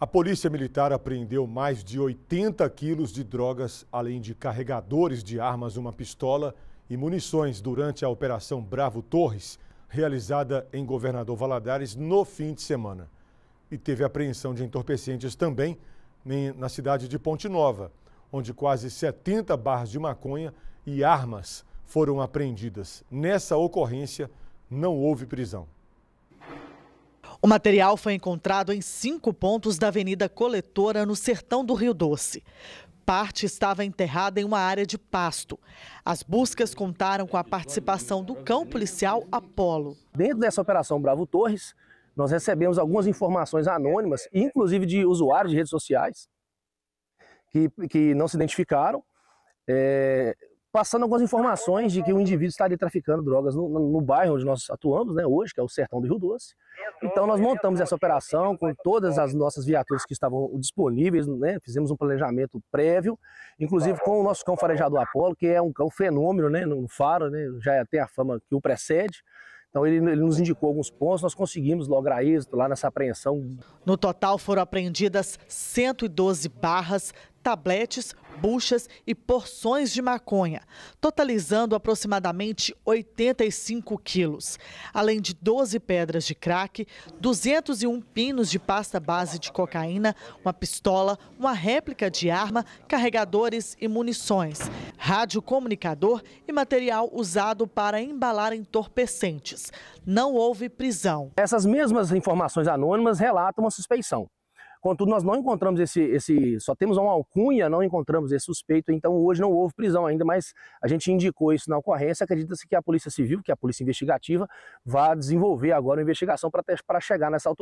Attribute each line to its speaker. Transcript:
Speaker 1: A polícia militar apreendeu mais de 80 quilos de drogas, além de carregadores de armas, uma pistola e munições durante a Operação Bravo Torres, realizada em Governador Valadares no fim de semana. E teve apreensão de entorpecentes também na cidade de Ponte Nova, onde quase 70 barras de maconha e armas foram apreendidas. Nessa ocorrência, não houve prisão. O material foi encontrado em cinco pontos
Speaker 2: da Avenida Coletora, no sertão do Rio Doce. Parte estava enterrada em uma área de pasto. As buscas contaram com a participação do cão policial Apolo.
Speaker 3: Dentro dessa operação Bravo Torres, nós recebemos algumas informações anônimas, inclusive de usuários de redes sociais, que, que não se identificaram, é, passando algumas informações de que o indivíduo estaria traficando drogas no, no, no, bairro onde nós atuamos, né, hoje, que é o Sertão do Rio Doce. Então nós montamos essa operação com todas as nossas viaturas que estavam disponíveis, né, fizemos um planejamento prévio, inclusive com o nosso cão farejador Apolo, que é um cão fenômeno, né, no faro, né, já é, tem a fama que o precede. Então ele, ele, nos indicou alguns pontos, nós conseguimos lograr êxito lá nessa apreensão. No total foram
Speaker 2: apreendidas 112 barras, tabletes, buchas e porções de maconha, totalizando aproximadamente 85 quilos, além de 12 pedras de crack, 201 pinos de pasta base de cocaína, uma pistola, uma réplica de arma, carregadores e munições, rádio comunicador e material usado para embalar entorpecentes.
Speaker 3: Não houve prisão. Essas mesmas informações anônimas relatam uma suspeição. Contudo, nós não encontramos esse, esse, só temos uma alcunha, não encontramos esse suspeito, então hoje não houve prisão ainda, mas a gente indicou isso na ocorrência, acredita-se que a Polícia Civil, que é a Polícia Investigativa, vá desenvolver agora uma investigação para chegar nessa autoridade.